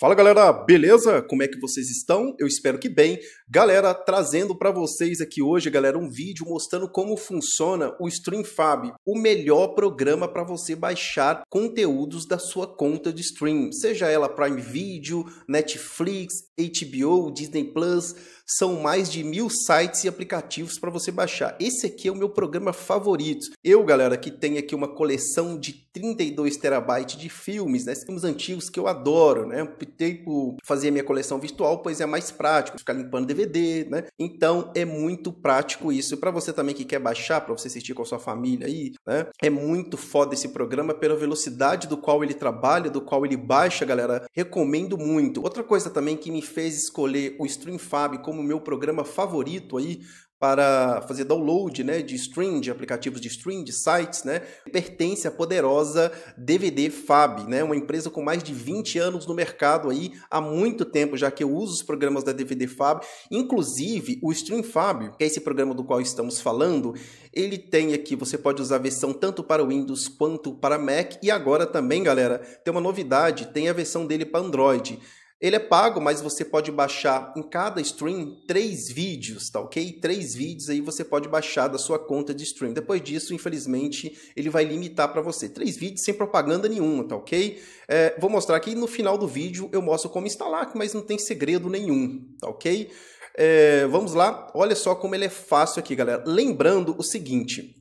Fala galera, beleza? Como é que vocês estão? Eu espero que bem. Galera, trazendo para vocês aqui hoje, galera, um vídeo mostrando como funciona o StreamFab, o melhor programa para você baixar conteúdos da sua conta de stream, seja ela Prime Video, Netflix, HBO, Disney Plus, são mais de mil sites e aplicativos para você baixar. Esse aqui é o meu programa favorito. Eu, galera, que tenho aqui uma coleção de 32 terabytes de filmes, né? filmes antigos que eu adoro, né? Optei por fazer minha coleção virtual, pois é mais prático, ficar limpando DVD, né? Então é muito prático isso. Para você também que quer baixar, para você assistir com a sua família aí, né? É muito foda esse programa pela velocidade do qual ele trabalha, do qual ele baixa, galera. Recomendo muito. Outra coisa também que me fez escolher o StreamFab como meu programa favorito aí para fazer download né, de stream, de aplicativos de stream, de sites, né, pertence à poderosa DVD Fab, né, uma empresa com mais de 20 anos no mercado aí, há muito tempo já que eu uso os programas da DVD Fab, inclusive o Stream Fab, que é esse programa do qual estamos falando, ele tem aqui, você pode usar a versão tanto para Windows quanto para Mac, e agora também, galera, tem uma novidade, tem a versão dele para Android. Ele é pago, mas você pode baixar em cada stream três vídeos, tá ok? Três vídeos aí você pode baixar da sua conta de stream. Depois disso, infelizmente, ele vai limitar para você. Três vídeos sem propaganda nenhuma, tá ok? É, vou mostrar aqui no final do vídeo eu mostro como instalar, mas não tem segredo nenhum, tá ok? É, vamos lá, olha só como ele é fácil aqui, galera. Lembrando o seguinte,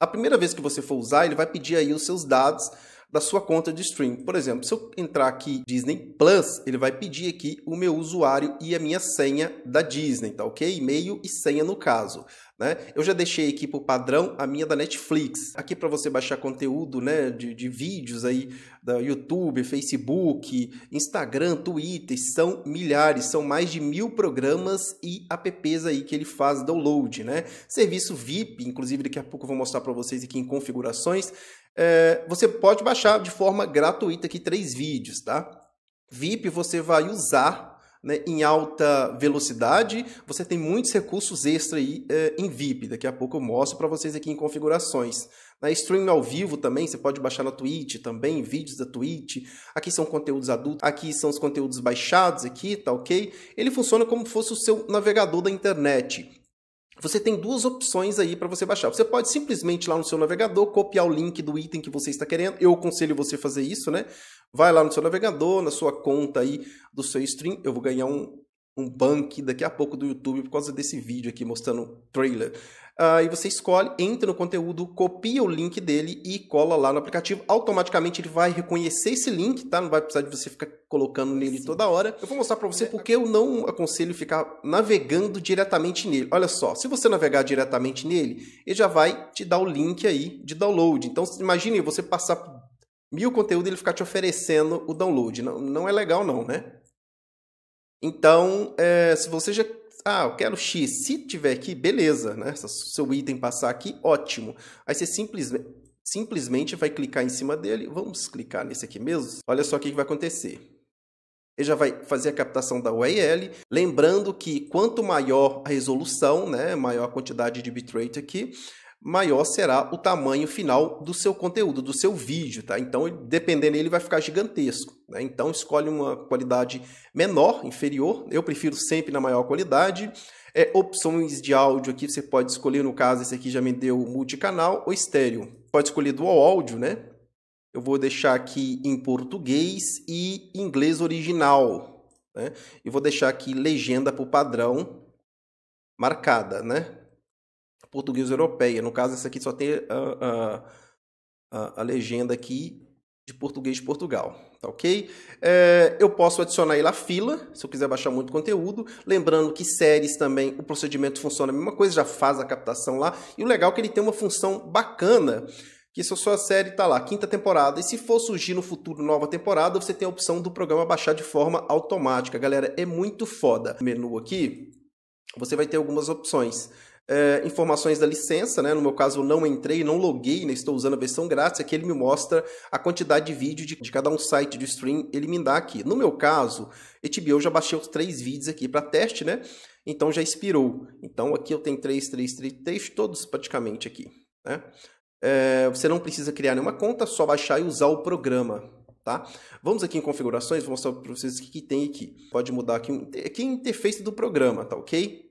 a primeira vez que você for usar, ele vai pedir aí os seus dados da sua conta de stream. Por exemplo, se eu entrar aqui Disney Plus, ele vai pedir aqui o meu usuário e a minha senha da Disney, tá ok? E-mail e senha no caso. Né? Eu já deixei aqui por padrão a minha da Netflix. Aqui para você baixar conteúdo né, de, de vídeos aí da YouTube, Facebook, Instagram, Twitter, são milhares, são mais de mil programas e apps aí que ele faz download. Né? Serviço VIP, inclusive daqui a pouco eu vou mostrar para vocês aqui em configurações. É, você pode baixar de forma gratuita aqui três vídeos, tá? VIP você vai usar né, em alta velocidade, você tem muitos recursos extra aí eh, em VIP. Daqui a pouco eu mostro para vocês aqui em configurações. Na stream ao vivo também, você pode baixar na Twitch também, vídeos da Twitch. Aqui são conteúdos adultos, aqui são os conteúdos baixados aqui, tá ok? Ele funciona como fosse o seu navegador da internet você tem duas opções aí para você baixar. Você pode simplesmente lá no seu navegador copiar o link do item que você está querendo. Eu aconselho você fazer isso, né? Vai lá no seu navegador, na sua conta aí do seu stream. Eu vou ganhar um um bank daqui a pouco do YouTube por causa desse vídeo aqui mostrando trailer. Uh, você escolhe, entra no conteúdo, copia o link dele e cola lá no aplicativo. Automaticamente ele vai reconhecer esse link, tá? Não vai precisar de você ficar colocando nele Sim. toda hora. Eu vou mostrar para você é, porque eu não aconselho ficar navegando diretamente nele. Olha só, se você navegar diretamente nele, ele já vai te dar o link aí de download. Então imagine você passar mil conteúdo e ele ficar te oferecendo o download. Não, não é legal não, né? Então, é, se você já. Ah, eu quero X. Se tiver aqui, beleza, né? Se seu item passar aqui, ótimo. Aí você simplesmente, simplesmente vai clicar em cima dele. Vamos clicar nesse aqui mesmo? Olha só o que vai acontecer. Ele já vai fazer a captação da URL. Lembrando que quanto maior a resolução, né, maior a quantidade de bitrate aqui, maior será o tamanho final do seu conteúdo, do seu vídeo, tá? Então, dependendo ele vai ficar gigantesco, né? Então, escolhe uma qualidade menor, inferior. Eu prefiro sempre na maior qualidade. É, opções de áudio aqui você pode escolher, no caso esse aqui já me deu multicanal ou estéreo. Pode escolher dual áudio, né? Eu vou deixar aqui em português e inglês original, né? E vou deixar aqui legenda por padrão marcada, né? português europeia. No caso, essa aqui só tem a, a, a, a legenda aqui de português de Portugal, tá ok? É, eu posso adicionar ele à fila, se eu quiser baixar muito conteúdo. Lembrando que séries também, o procedimento funciona a mesma coisa, já faz a captação lá. E o legal é que ele tem uma função bacana, que se a sua série está lá, quinta temporada, e se for surgir no futuro nova temporada, você tem a opção do programa baixar de forma automática. Galera, é muito foda. Menu aqui, você vai ter algumas opções. É, informações da licença, né? No meu caso, eu não entrei, não loguei, né? estou usando a versão grátis. Aqui ele me mostra a quantidade de vídeo de, de cada um site de stream ele me dá aqui. No meu caso, HBO já baixei os três vídeos aqui para teste, né? Então já expirou. Então aqui eu tenho três, três, três, três, todos praticamente aqui, né? É, você não precisa criar nenhuma conta, só baixar e usar o programa, Tá? Vamos aqui em configurações, vou mostrar para vocês o que, que, tem aqui. Pode mudar aqui, aqui a interface do programa, tá ok?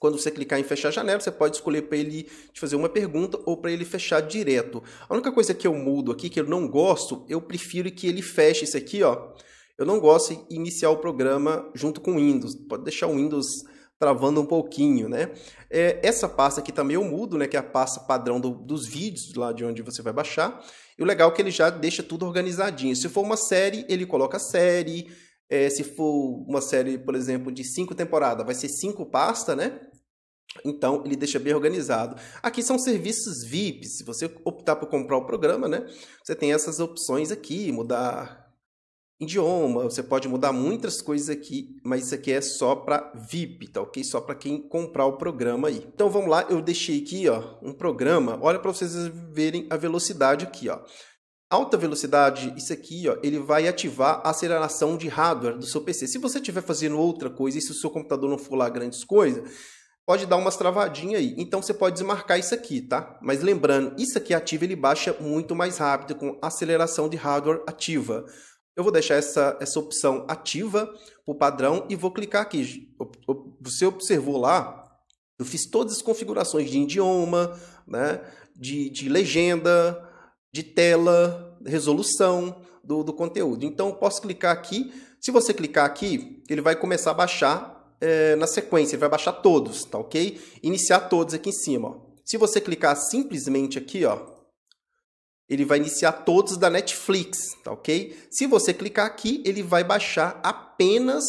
Quando você clicar em fechar a janela, você pode escolher para ele te fazer uma pergunta ou para ele fechar direto. A única coisa que eu mudo aqui, que eu não gosto, eu prefiro que ele feche isso aqui, ó. Eu não gosto de iniciar o programa junto com o Windows. Pode deixar o Windows travando um pouquinho, né? É, essa pasta aqui também eu mudo, né? Que é a pasta padrão do, dos vídeos, lá de onde você vai baixar. E o legal é que ele já deixa tudo organizadinho. Se for uma série, ele coloca a série. É, se for uma série, por exemplo, de cinco temporadas, vai ser cinco pastas, né? Então, ele deixa bem organizado. Aqui são serviços VIP. Se você optar por comprar o programa, né? Você tem essas opções aqui, mudar idioma, você pode mudar muitas coisas aqui, mas isso aqui é só para VIP, tá ok? Só para quem comprar o programa aí. Então vamos lá, eu deixei aqui, ó, um programa. Olha para vocês verem a velocidade aqui, ó. Alta velocidade, isso aqui, ó, ele vai ativar a aceleração de hardware do seu PC. Se você estiver fazendo outra coisa e se o seu computador não for lá grandes coisas, pode dar umas travadinhas aí. Então você pode desmarcar isso aqui, tá? Mas lembrando, isso aqui ativo ele baixa muito mais rápido com aceleração de hardware ativa. Eu vou deixar essa, essa opção ativa para o padrão e vou clicar aqui. Você observou lá, eu fiz todas as configurações de idioma, né? de, de legenda, de tela, resolução do, do conteúdo. Então eu posso clicar aqui. Se você clicar aqui, ele vai começar a baixar é, na sequência, ele vai baixar todos, tá ok? Iniciar todos aqui em cima. Ó. Se você clicar simplesmente aqui, ó, ele vai iniciar todos da Netflix, tá ok? Se você clicar aqui, ele vai baixar apenas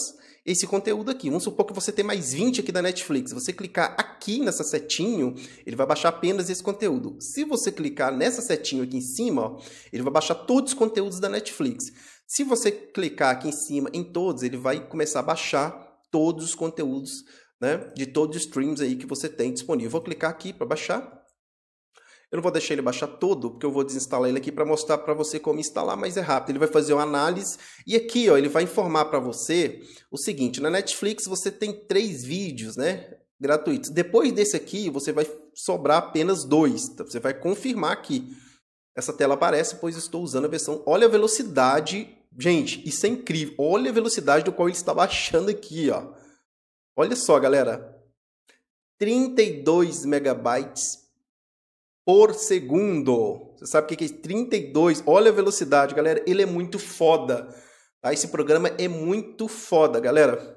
esse conteúdo aqui. Vamos supor que você tem mais 20 aqui da Netflix. Você clicar aqui nessa setinho, ele vai baixar apenas esse conteúdo. Se você clicar nessa setinho aqui em cima, ó, ele vai baixar todos os conteúdos da Netflix. Se você clicar aqui em cima em todos, ele vai começar a baixar todos os conteúdos, né? De todos os streams aí que você tem disponível. Vou clicar aqui para baixar. Eu não vou deixar ele baixar todo, porque eu vou desinstalar ele aqui para mostrar para você como instalar, mas é rápido. Ele vai fazer uma análise e aqui, ó, ele vai informar para você o seguinte: na Netflix você tem três vídeos, né? Gratuitos. Depois desse aqui, você vai sobrar apenas dois. Então, você vai confirmar aqui. Essa tela aparece, pois estou usando a versão. Olha a velocidade Gente, isso é incrível. Olha a velocidade do qual ele está baixando aqui, ó. Olha só, galera. 32 megabytes por segundo. Você sabe o que é 32? Olha a velocidade, galera. Ele é muito foda. Tá? Esse programa é muito foda, galera.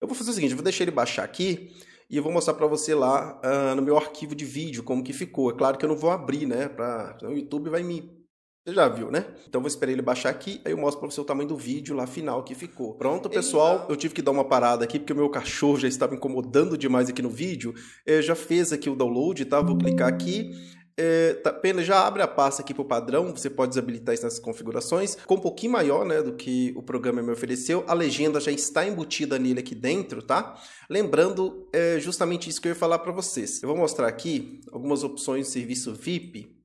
Eu vou fazer o seguinte, eu vou deixar ele baixar aqui e eu vou mostrar para você lá uh, no meu arquivo de vídeo como que ficou. É claro que eu não vou abrir, né? Pra... O YouTube vai me você já viu, né? Então vou esperar ele baixar aqui, aí eu mostro para você o tamanho do vídeo lá final que ficou. Pronto, pessoal, eu tive que dar uma parada aqui porque o meu cachorro já estava incomodando demais aqui no vídeo. É, já fez aqui o download, tá? Vou clicar aqui. É, tá, pena, já abre a pasta aqui para o padrão, você pode desabilitar isso nas configurações. Ficou um pouquinho maior né, do que o programa me ofereceu, a legenda já está embutida nele aqui dentro, tá? Lembrando, é justamente isso que eu ia falar para vocês. Eu vou mostrar aqui algumas opções do serviço VIP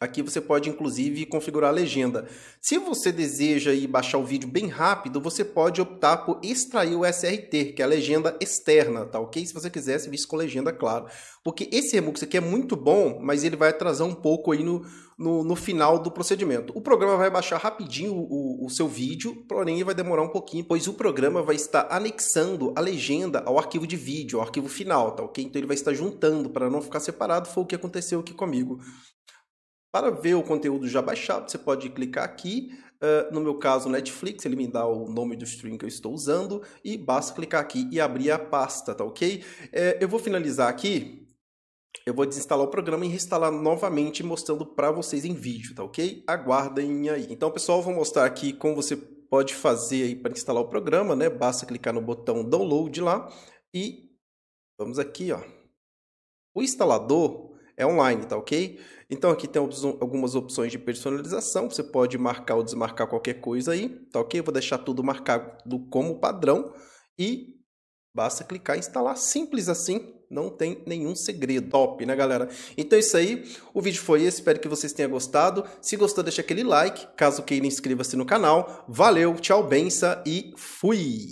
Aqui você pode inclusive configurar a legenda. Se você deseja ir baixar o vídeo bem rápido, você pode optar por extrair o SRT, que é a legenda externa, tá ok? Se você quiser esse vídeo com legenda, claro. Porque esse remux aqui é muito bom, mas ele vai atrasar um pouco aí no, no, no final do procedimento. O programa vai baixar rapidinho o, o seu vídeo, porém vai demorar um pouquinho, pois o programa vai estar anexando a legenda ao arquivo de vídeo, ao arquivo final, tá ok? Então ele vai estar juntando para não ficar separado, foi o que aconteceu aqui comigo. Para ver o conteúdo já baixado, você pode clicar aqui. Uh, no meu caso, Netflix, ele me dá o nome do stream que eu estou usando e basta clicar aqui e abrir a pasta, tá ok? É, eu vou finalizar aqui. Eu vou desinstalar o programa e reinstalar novamente, mostrando para vocês em vídeo, tá ok? Aguardem aí. Então, pessoal, vou mostrar aqui como você pode fazer aí para instalar o programa, né? Basta clicar no botão download lá e vamos aqui, ó. O instalador, é online, tá ok? Então aqui tem algumas opções de personalização, você pode marcar ou desmarcar qualquer coisa aí, tá ok? Eu vou deixar tudo marcado como padrão e basta clicar em instalar, simples assim, não tem nenhum segredo. Top, né, galera? Então é isso aí. O vídeo foi esse. Espero que vocês tenham gostado. Se gostou, deixa aquele like. Caso queira, inscreva-se no canal. Valeu, tchau, benção e fui!